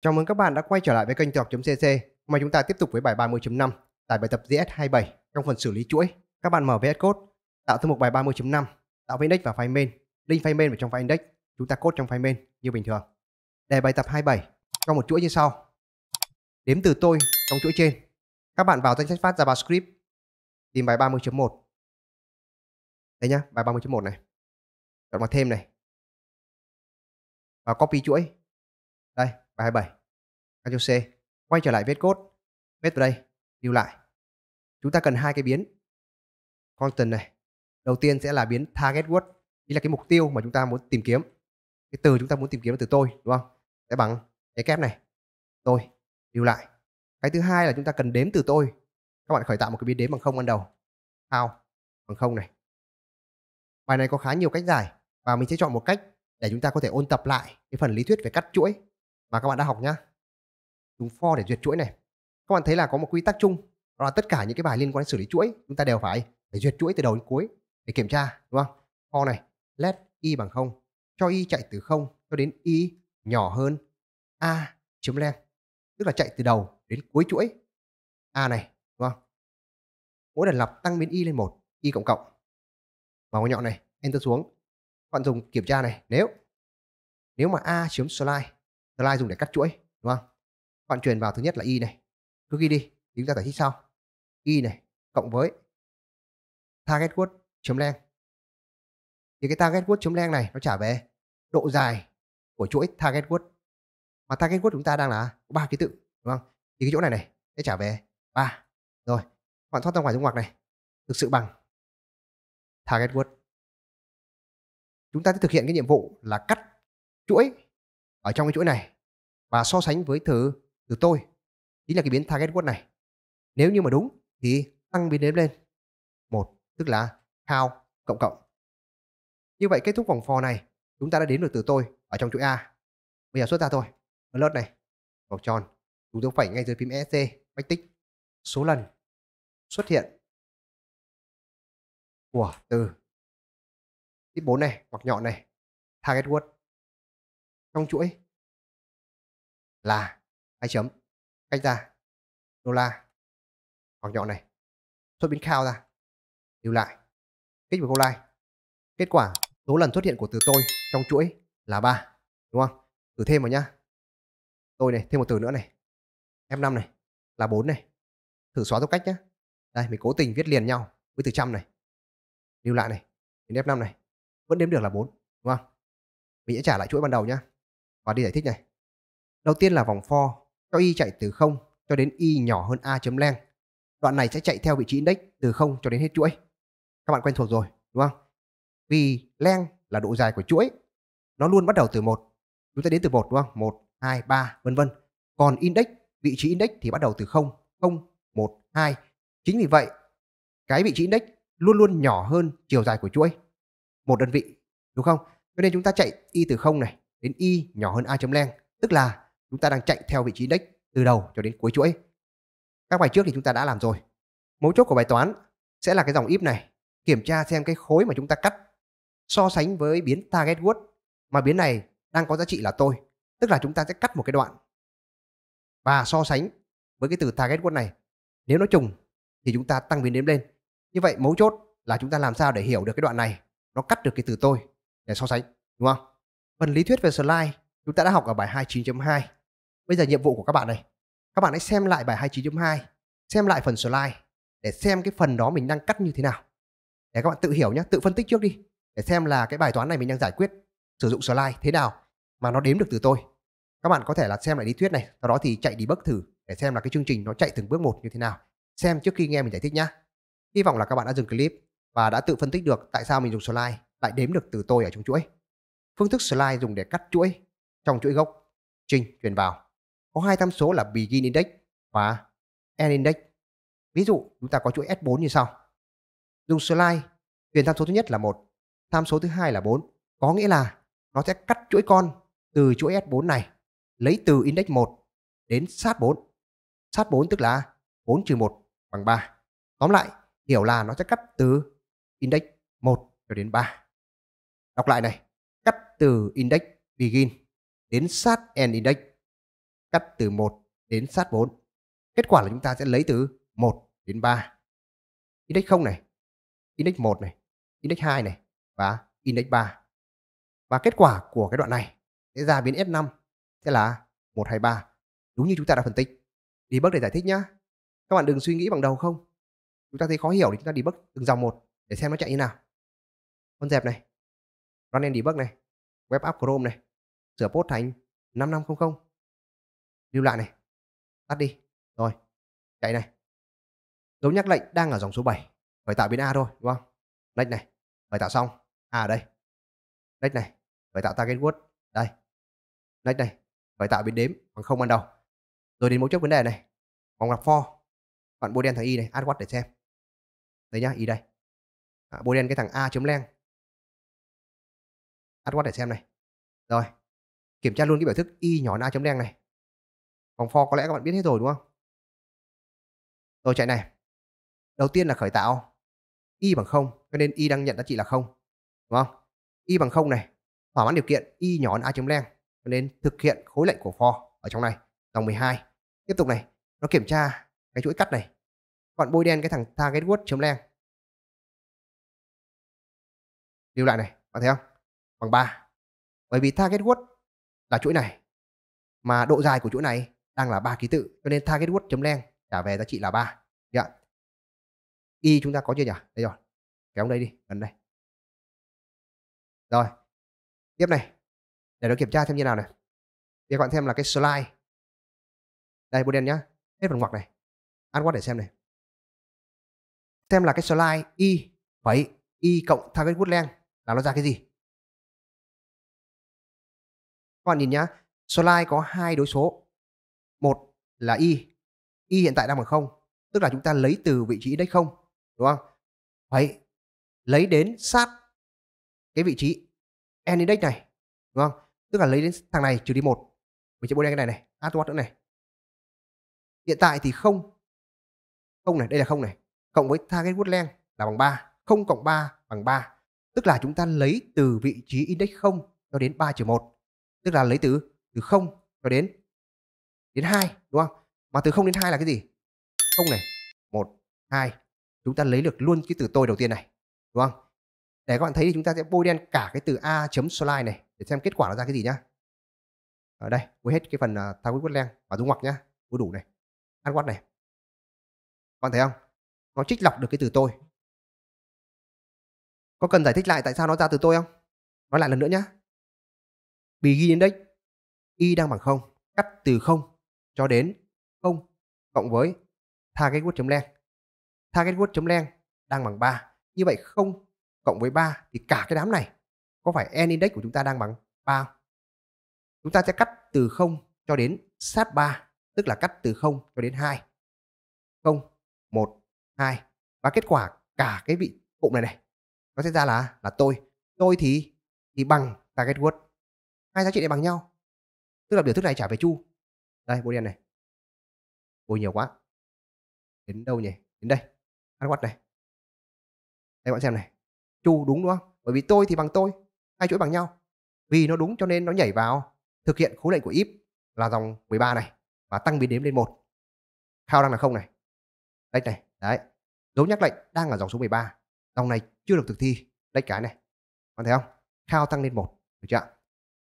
Chào mừng các bạn đã quay trở lại với kênh Tược cc mà chúng ta tiếp tục với bài 30.5 tại bài tập GS27 trong phần xử lý chuỗi. Các bạn mở VS Code, tạo thư mục bài 30.5, tạo index và file main, link file main vào trong file index, chúng ta code trong file main như bình thường. Đề bài tập 27 trong một chuỗi như sau. Đếm từ tôi trong chuỗi trên. Các bạn vào danh sách phát JavaScript, tìm bài 30.1. Đây nhá, bài 30.1 này. Chọn vào thêm này. Và copy chuỗi và 27. Các C. Quay trở lại viết code. Viết vào đây. Lưu lại. Chúng ta cần hai cái biến. Constant này. Đầu tiên sẽ là biến target word. Ý là cái mục tiêu mà chúng ta muốn tìm kiếm. Cái từ chúng ta muốn tìm kiếm là từ tôi. Đúng không? Sẽ bằng cái kép này. Tôi. Lưu lại. Cái thứ hai là chúng ta cần đếm từ tôi. Các bạn khởi tạo một cái biến đếm bằng không ban đầu. How bằng không này. Bài này có khá nhiều cách giải và mình sẽ chọn một cách để chúng ta có thể ôn tập lại cái phần lý thuyết về cắt chuỗi mà các bạn đã học nhá dùng for để duyệt chuỗi này các bạn thấy là có một quy tắc chung đó là tất cả những cái bài liên quan đến xử lý chuỗi chúng ta đều phải để duyệt chuỗi từ đầu đến cuối để kiểm tra đúng không for này let y bằng không cho y chạy từ không cho đến y nhỏ hơn a chấm len tức là chạy từ đầu đến cuối chuỗi a này đúng không mỗi lần lặp tăng biến y lên một y cộng cộng vào ngón nhọn này enter xuống bạn dùng kiểm tra này nếu nếu mà a chiếm slide Slide dùng để cắt chuỗi, đúng không? Các bạn truyền vào thứ nhất là y này. Cứ ghi đi, Chúng ta giải thích sau. Y này cộng với target word chấm len. Thì cái target word chấm len này nó trả về độ dài của chuỗi target word. Mà target word chúng ta đang là ba ký tự, đúng không? Thì cái chỗ này này sẽ trả về ba. Rồi, bạn thoát ra ngoài dung ngoặc này. Thực sự bằng target word. Chúng ta sẽ thực hiện cái nhiệm vụ là cắt chuỗi ở trong cái chuỗi này và so sánh với từ từ tôi chính là cái biến target word này nếu như mà đúng thì tăng biến đếm lên một tức là count cộng cộng như vậy kết thúc vòng for này chúng ta đã đến được từ tôi ở trong chuỗi a bây giờ xuất ra thôi lớp này vòng tròn chúng tôi phải ngay dưới phím esc bách tích số lần xuất hiện của từ tiếp 4 này hoặc nhọn này target word trong chuỗi là hai chấm cách ra đô la hoặc nhọn này xuất biến cao ra lưu lại kích vào câu like kết quả số lần xuất hiện của từ tôi trong chuỗi là ba đúng không thử thêm vào nhá tôi này thêm một từ nữa này F5 này là 4 này thử xóa theo cách nhá đây mình cố tình viết liền nhau với từ trăm này lưu lại này đến F5 này vẫn đếm được là 4 đúng không mình sẽ trả lại chuỗi ban đầu nhá và đi giải thích này. Đầu tiên là vòng for cho y chạy từ 0 cho đến y nhỏ hơn a chấm len. Đoạn này sẽ chạy theo vị trí index từ 0 cho đến hết chuỗi. Các bạn quen thuộc rồi, đúng không? Vì len là độ dài của chuỗi, nó luôn bắt đầu từ một chúng ta đến từ một đúng không? 1 2 3 vân vân. Còn index, vị trí index thì bắt đầu từ 0, 0, 1, 2. Chính vì vậy, cái vị trí index luôn luôn nhỏ hơn chiều dài của chuỗi một đơn vị, đúng không? Cho nên chúng ta chạy y từ 0 này đến Y nhỏ hơn A chấm len, tức là chúng ta đang chạy theo vị trí đích từ đầu cho đến cuối chuỗi. Các bài trước thì chúng ta đã làm rồi. Mấu chốt của bài toán sẽ là cái dòng if này, kiểm tra xem cái khối mà chúng ta cắt so sánh với biến target word mà biến này đang có giá trị là tôi, tức là chúng ta sẽ cắt một cái đoạn và so sánh với cái từ target word này. Nếu nó trùng thì chúng ta tăng biến đếm lên. Như vậy mấu chốt là chúng ta làm sao để hiểu được cái đoạn này nó cắt được cái từ tôi để so sánh, đúng không? Phần lý thuyết về slide chúng ta đã học ở bài 29.2. Bây giờ nhiệm vụ của các bạn này, các bạn hãy xem lại bài 29.2, xem lại phần slide để xem cái phần đó mình đang cắt như thế nào. Để các bạn tự hiểu nhé, tự phân tích trước đi để xem là cái bài toán này mình đang giải quyết sử dụng slide thế nào mà nó đếm được từ tôi. Các bạn có thể là xem lại lý thuyết này, sau đó thì chạy đi bước thử để xem là cái chương trình nó chạy từng bước một như thế nào. Xem trước khi nghe mình giải thích nhá Hy vọng là các bạn đã dừng clip và đã tự phân tích được tại sao mình dùng slide lại đếm được từ tôi ở trong chuỗi. Phương thức slide dùng để cắt chuỗi trong chuỗi gốc. Trình truyền vào. Có hai tham số là begin index và end index. Ví dụ chúng ta có chuỗi S4 như sau. Dùng slide truyền tham số thứ nhất là một, tham số thứ hai là 4. Có nghĩa là nó sẽ cắt chuỗi con từ chuỗi S4 này lấy từ index 1 đến sát 4. Sát 4 tức là 4 trừ 1 bằng 3. Tóm lại, hiểu là nó sẽ cắt từ index 1 cho đến 3. Đọc lại này từ index begin đến sát end index cắt từ 1 đến sát 4. Kết quả là chúng ta sẽ lấy từ 1 đến 3. Index 0 này, index 1 này, index 2 này và index 3. Và kết quả của cái đoạn này sẽ ra biến S5 sẽ là 123 đúng như chúng ta đã phân tích. đi bước để giải thích nhá. Các bạn đừng suy nghĩ bằng đầu không. Chúng ta thấy khó hiểu thì chúng ta đi bước từng dòng một để xem nó chạy như nào. Con dẹp này. Run and debug này web app Chrome này, sửa post thành 5500. Lưu lại này, tắt đi, rồi, chạy này. Dấu nhắc lệnh đang ở dòng số 7, phải tạo biến A thôi, đúng không? Lệnh này, phải tạo xong, A à, ở đây. Lệnh này, phải tạo target word, đây. Lệnh này, phải tạo biến đếm bằng không ban đầu. Rồi đến mấu chốt vấn đề này, vòng lặp for, bạn bôi đen thằng Y này, add what để xem. Đấy nhá, Y đây. À, bôi đen cái thằng A chấm len AdWords để xem này rồi kiểm tra luôn cái biểu thức y nhỏ a chấm đen này vòng for có lẽ các bạn biết hết rồi đúng không rồi chạy này đầu tiên là khởi tạo y bằng không cho nên y đang nhận giá trị là không đúng không y bằng không này thỏa mãn điều kiện y nhỏ a chấm đen cho nên thực hiện khối lệnh của for ở trong này dòng 12 tiếp tục này nó kiểm tra cái chuỗi cắt này Các bạn bôi đen cái thằng target word chấm đen. Điều lại này bạn thấy không bằng 3. Bởi vì target word là chuỗi này mà độ dài của chuỗi này đang là ba ký tự cho nên target word chấm len trả về giá trị là 3. Được dạ. Y chúng ta có chưa nhỉ? Đây rồi. Kéo đây đi, gần đây. Rồi. Tiếp này. Để nó kiểm tra thêm như nào này. Để các bạn xem là cái slide. Đây bôi đen nhá. Hết phần ngoặc này. Ăn quát để xem này. Xem là cái slide y phẩy y cộng target word len là nó ra cái gì? các bạn nhìn nhá slide có hai đối số một là y y hiện tại đang bằng không tức là chúng ta lấy từ vị trí index không đúng không Đấy, lấy đến sát cái vị trí n index này đúng không tức là lấy đến thằng này trừ đi một mình sẽ bôi đen cái này này add nữa này hiện tại thì không không này đây là không này cộng với target word length là bằng 3 không cộng 3 bằng 3 tức là chúng ta lấy từ vị trí index 0 cho đến 3 1 tức là lấy từ từ 0 cho đến đến 2 đúng không? Mà từ 0 đến 2 là cái gì? 0 này, 1, 2. Chúng ta lấy được luôn cái từ tôi đầu tiên này, đúng không? Để các bạn thấy thì chúng ta sẽ bôi đen cả cái từ a chấm slide này để xem kết quả nó ra cái gì nhá. Ở đây, bôi hết cái phần à, thao quyết quất len và dung ngoặc nhá, bôi đủ này, ăn quát này. Các bạn thấy không? Nó trích lọc được cái từ tôi. Có cần giải thích lại tại sao nó ra từ tôi không? Nói lại lần nữa nhá. Bị ghi index y đang bằng 0, cắt từ 0 cho đến 0 cộng với target word chấm len. Target word chấm len đang bằng 3. Như vậy 0 cộng với 3 thì cả cái đám này có phải n index của chúng ta đang bằng 3 không? Chúng ta sẽ cắt từ 0 cho đến sát 3, tức là cắt từ 0 cho đến 2. 0, 1, 2 và kết quả cả cái vị cụm này này nó sẽ ra là là tôi. Tôi thì thì bằng target word hai giá trị này bằng nhau tức là biểu thức này trả về chu đây bôi đen này bôi nhiều quá đến đâu nhỉ đến đây ăn quạt này đây bạn xem này chu đúng đúng không bởi vì tôi thì bằng tôi hai chuỗi bằng nhau vì nó đúng cho nên nó nhảy vào thực hiện khối lệnh của if là dòng 13 này và tăng biến đếm lên một khao đang là không này đây này đấy dấu nhắc lệnh đang ở dòng số 13 dòng này chưa được thực thi đây cái này bạn thấy không khao tăng lên một được chưa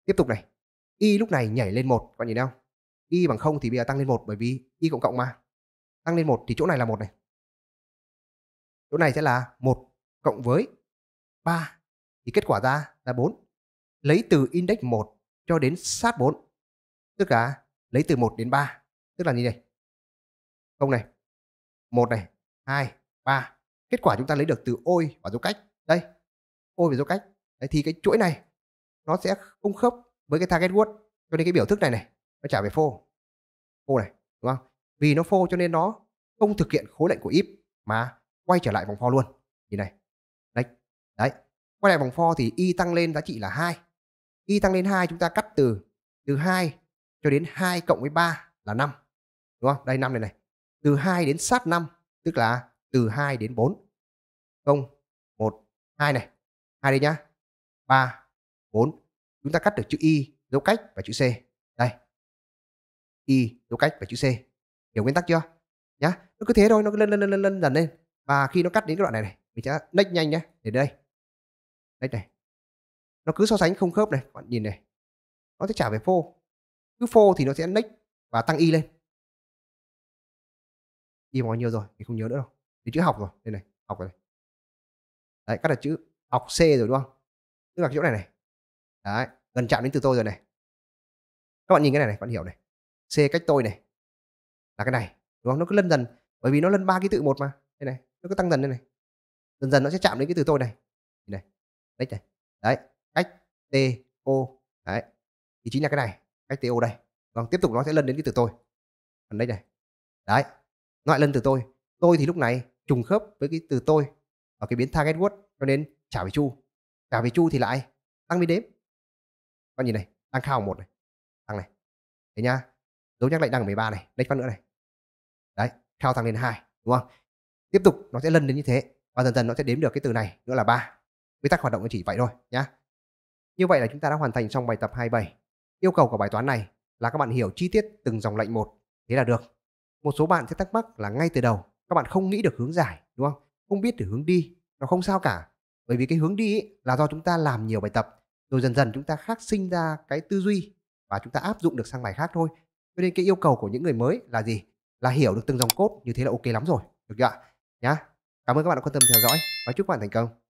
Tiếp tục này, y lúc này nhảy lên một các bạn nhìn thấy không? Y bằng không thì bây giờ tăng lên một bởi vì y cộng cộng mà. Tăng lên một thì chỗ này là một này. Chỗ này sẽ là một cộng với 3 thì kết quả ra là 4. Lấy từ index 1 cho đến sát 4 tức là lấy từ 1 đến 3 tức là như này. Không này. 1 này, 2, 3. Kết quả chúng ta lấy được từ ôi và dấu cách. Đây. Ôi và dấu cách. Đấy thì cái chuỗi này nó sẽ không khớp với cái target word cho nên cái biểu thức này này nó trả về phô phô này đúng không vì nó phô cho nên nó không thực hiện khối lệnh của if mà quay trở lại vòng for luôn nhìn này đấy đấy quay lại vòng for thì y tăng lên giá trị là hai y tăng lên hai chúng ta cắt từ từ hai cho đến hai cộng với ba là năm Đúng không? Đây năm này này. Từ hai đến sát năm tức là từ hai đến bốn không một hai này. hai đây nhá. ba 4. Chúng ta cắt được chữ Y, dấu cách và chữ C. Đây. Y, dấu cách và chữ C. Hiểu nguyên tắc chưa? Nhá. Nó cứ thế thôi, nó cứ lên lên lên lên, dần lên. Và khi nó cắt đến cái đoạn này này, mình sẽ nách nhanh nhé để đây. Nách này. Nó cứ so sánh không khớp này, bạn nhìn này. Nó sẽ trả về phô. Cứ phô thì nó sẽ nách và tăng Y lên. Y bao nhiêu rồi, mình không nhớ nữa đâu. Thì chữ học rồi, đây này, học rồi này. Đấy, cắt là chữ học C rồi đúng không? Tức là cái chỗ này này, đấy gần chạm đến từ tôi rồi này các bạn nhìn cái này này các bạn hiểu này c cách tôi này là cái này đúng không nó cứ lân dần bởi vì nó lân ba ký tự một mà đây này nó cứ tăng dần lên này dần dần nó sẽ chạm đến cái từ tôi này nhìn này đấy này đấy cách t o đấy thì chính là cái này cách t o đây còn vâng, tiếp tục nó sẽ lân đến cái từ tôi còn đây này đấy nó lại lân từ tôi tôi thì lúc này trùng khớp với cái từ tôi ở cái biến target word cho nên trả về chu trả về chu thì lại tăng biên đếm con nhìn này đang khao một này tăng này thấy nhá dấu nhắc lại đang ở 13 này lệch phát nữa này đấy khao tăng lên hai đúng không tiếp tục nó sẽ lần đến như thế và dần dần nó sẽ đếm được cái từ này nữa là ba quy tắc hoạt động chỉ vậy thôi nhá như vậy là chúng ta đã hoàn thành xong bài tập 27 yêu cầu của bài toán này là các bạn hiểu chi tiết từng dòng lệnh một thế là được một số bạn sẽ thắc mắc là ngay từ đầu các bạn không nghĩ được hướng giải đúng không không biết được hướng đi nó không sao cả bởi vì cái hướng đi ấy là do chúng ta làm nhiều bài tập rồi dần dần chúng ta khác sinh ra cái tư duy và chúng ta áp dụng được sang bài khác thôi cho nên cái yêu cầu của những người mới là gì là hiểu được từng dòng cốt như thế là ok lắm rồi được chưa ạ nhá cảm ơn các bạn đã quan tâm theo dõi và chúc các bạn thành công